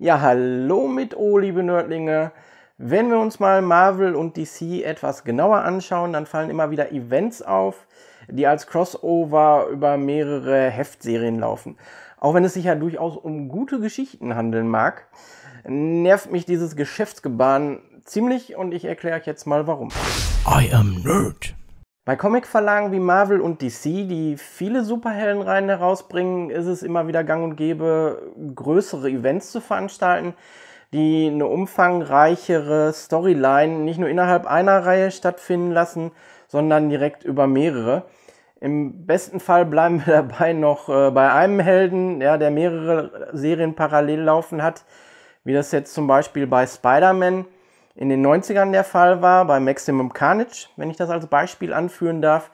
Ja, hallo mit O, liebe Nerdlinge. Wenn wir uns mal Marvel und DC etwas genauer anschauen, dann fallen immer wieder Events auf, die als Crossover über mehrere Heftserien laufen. Auch wenn es sich ja durchaus um gute Geschichten handeln mag, nervt mich dieses Geschäftsgebaren ziemlich und ich erkläre euch jetzt mal warum. I am Nerd. Bei Comicverlagen wie Marvel und DC, die viele Superheldenreihen herausbringen, ist es immer wieder gang und gäbe, größere Events zu veranstalten, die eine umfangreichere Storyline nicht nur innerhalb einer Reihe stattfinden lassen, sondern direkt über mehrere. Im besten Fall bleiben wir dabei noch äh, bei einem Helden, ja, der mehrere Serien parallel laufen hat, wie das jetzt zum Beispiel bei Spider-Man in den 90ern der Fall war, bei Maximum Carnage, wenn ich das als Beispiel anführen darf.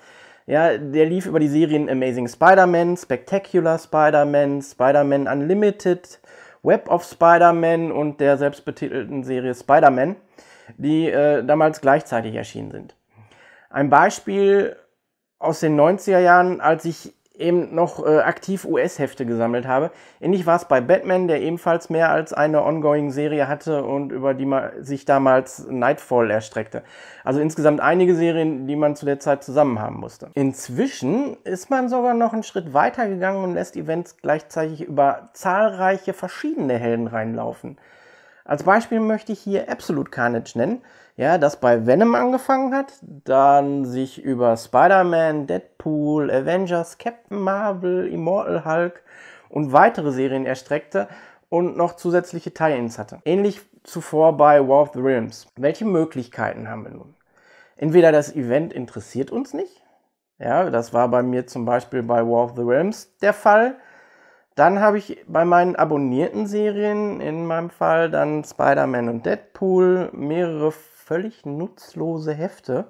Ja, der lief über die Serien Amazing Spider-Man, Spectacular Spider-Man, Spider-Man Unlimited, Web of Spider-Man und der selbstbetitelten Serie Spider-Man, die äh, damals gleichzeitig erschienen sind. Ein Beispiel aus den 90er Jahren, als ich eben noch äh, aktiv US-Hefte gesammelt habe. Ähnlich war es bei Batman, der ebenfalls mehr als eine Ongoing-Serie hatte und über die man sich damals Nightfall erstreckte. Also insgesamt einige Serien, die man zu der Zeit zusammen haben musste. Inzwischen ist man sogar noch einen Schritt weiter gegangen und lässt Events gleichzeitig über zahlreiche verschiedene Helden reinlaufen. Als Beispiel möchte ich hier Absolute Carnage nennen, ja, das bei Venom angefangen hat, dann sich über Spider-Man, Deadpool, Avengers, Captain Marvel, Immortal Hulk und weitere Serien erstreckte und noch zusätzliche Tie-Ins hatte. Ähnlich zuvor bei War of the Realms. Welche Möglichkeiten haben wir nun? Entweder das Event interessiert uns nicht, ja, das war bei mir zum Beispiel bei War of the Realms der Fall, dann habe ich bei meinen abonnierten Serien, in meinem Fall dann Spider-Man und Deadpool, mehrere völlig nutzlose Hefte,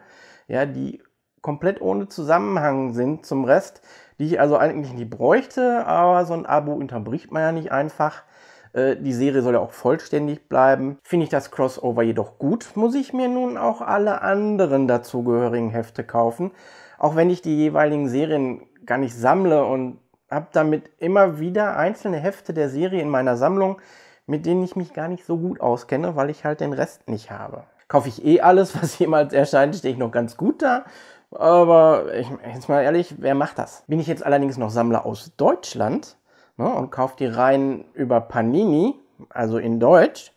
ja, die komplett ohne Zusammenhang sind zum Rest, die ich also eigentlich nicht bräuchte, aber so ein Abo unterbricht man ja nicht einfach. Äh, die Serie soll ja auch vollständig bleiben. Finde ich das Crossover jedoch gut, muss ich mir nun auch alle anderen dazugehörigen Hefte kaufen. Auch wenn ich die jeweiligen Serien gar nicht sammle und habe damit immer wieder einzelne Hefte der Serie in meiner Sammlung, mit denen ich mich gar nicht so gut auskenne, weil ich halt den Rest nicht habe. Kaufe ich eh alles, was jemals erscheint, stehe ich noch ganz gut da. Aber ich, jetzt mal ehrlich, wer macht das? Bin ich jetzt allerdings noch Sammler aus Deutschland ne, und kaufe die rein über Panini, also in Deutsch,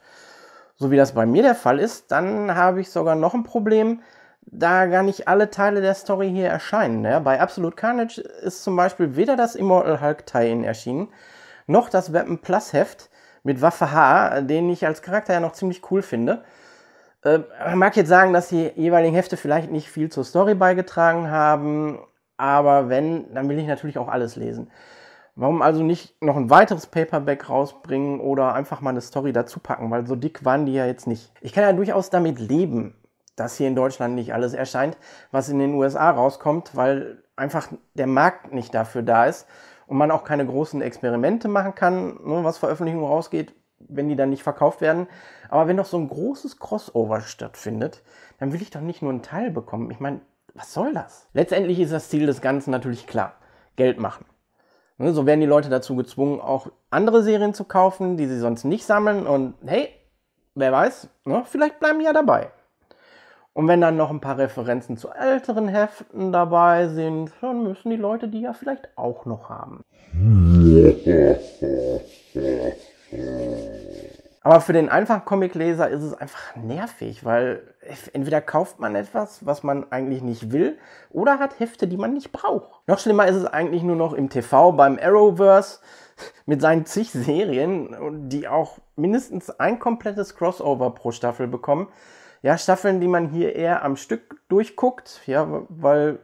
so wie das bei mir der Fall ist, dann habe ich sogar noch ein Problem da gar nicht alle Teile der Story hier erscheinen. Ja? Ne? Bei Absolute Carnage ist zum Beispiel weder das Immortal Hulk Tie-In erschienen, noch das Weapon Plus Heft mit Waffe H, den ich als Charakter ja noch ziemlich cool finde. Äh, man mag jetzt sagen, dass die jeweiligen Hefte vielleicht nicht viel zur Story beigetragen haben, aber wenn, dann will ich natürlich auch alles lesen. Warum also nicht noch ein weiteres Paperback rausbringen oder einfach mal eine Story dazu packen, weil so dick waren die ja jetzt nicht. Ich kann ja durchaus damit leben, dass hier in Deutschland nicht alles erscheint, was in den USA rauskommt, weil einfach der Markt nicht dafür da ist und man auch keine großen Experimente machen kann, ne, was Veröffentlichungen rausgeht, wenn die dann nicht verkauft werden. Aber wenn doch so ein großes Crossover stattfindet, dann will ich doch nicht nur einen Teil bekommen. Ich meine, was soll das? Letztendlich ist das Ziel des Ganzen natürlich klar. Geld machen. Ne, so werden die Leute dazu gezwungen, auch andere Serien zu kaufen, die sie sonst nicht sammeln. Und hey, wer weiß, ne, vielleicht bleiben die ja dabei. Und wenn dann noch ein paar Referenzen zu älteren Heften dabei sind, dann müssen die Leute die ja vielleicht auch noch haben. Aber für den einfachen Comicleser ist es einfach nervig, weil entweder kauft man etwas, was man eigentlich nicht will, oder hat Hefte, die man nicht braucht. Noch schlimmer ist es eigentlich nur noch im TV beim Arrowverse mit seinen zig Serien, die auch mindestens ein komplettes Crossover pro Staffel bekommen ja, Staffeln, die man hier eher am Stück durchguckt, ja, weil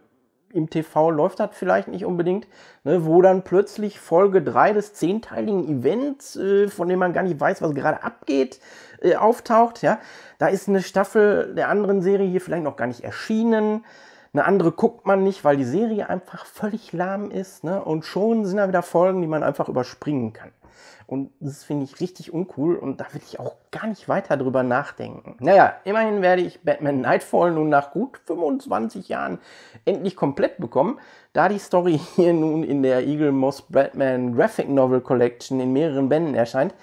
im TV läuft das vielleicht nicht unbedingt, ne, wo dann plötzlich Folge 3 des zehnteiligen Events, äh, von dem man gar nicht weiß, was gerade abgeht, äh, auftaucht. Ja. Da ist eine Staffel der anderen Serie hier vielleicht noch gar nicht erschienen. Eine andere guckt man nicht, weil die Serie einfach völlig lahm ist. Ne? Und schon sind da wieder Folgen, die man einfach überspringen kann. Und das finde ich richtig uncool und da will ich auch gar nicht weiter drüber nachdenken. Naja, immerhin werde ich Batman Nightfall nun nach gut 25 Jahren endlich komplett bekommen, da die Story hier nun in der Eagle Moss Batman Graphic Novel Collection in mehreren Bänden erscheint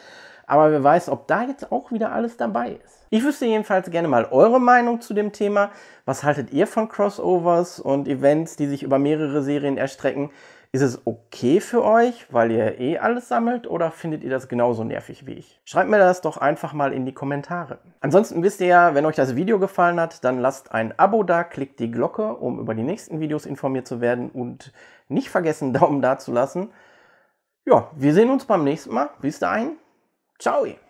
aber wer weiß, ob da jetzt auch wieder alles dabei ist. Ich wüsste jedenfalls gerne mal eure Meinung zu dem Thema. Was haltet ihr von Crossovers und Events, die sich über mehrere Serien erstrecken? Ist es okay für euch, weil ihr eh alles sammelt oder findet ihr das genauso nervig wie ich? Schreibt mir das doch einfach mal in die Kommentare. Ansonsten wisst ihr ja, wenn euch das Video gefallen hat, dann lasst ein Abo da, klickt die Glocke, um über die nächsten Videos informiert zu werden und nicht vergessen, Daumen da zu lassen. Ja, wir sehen uns beim nächsten Mal. Bis dahin. Ciao!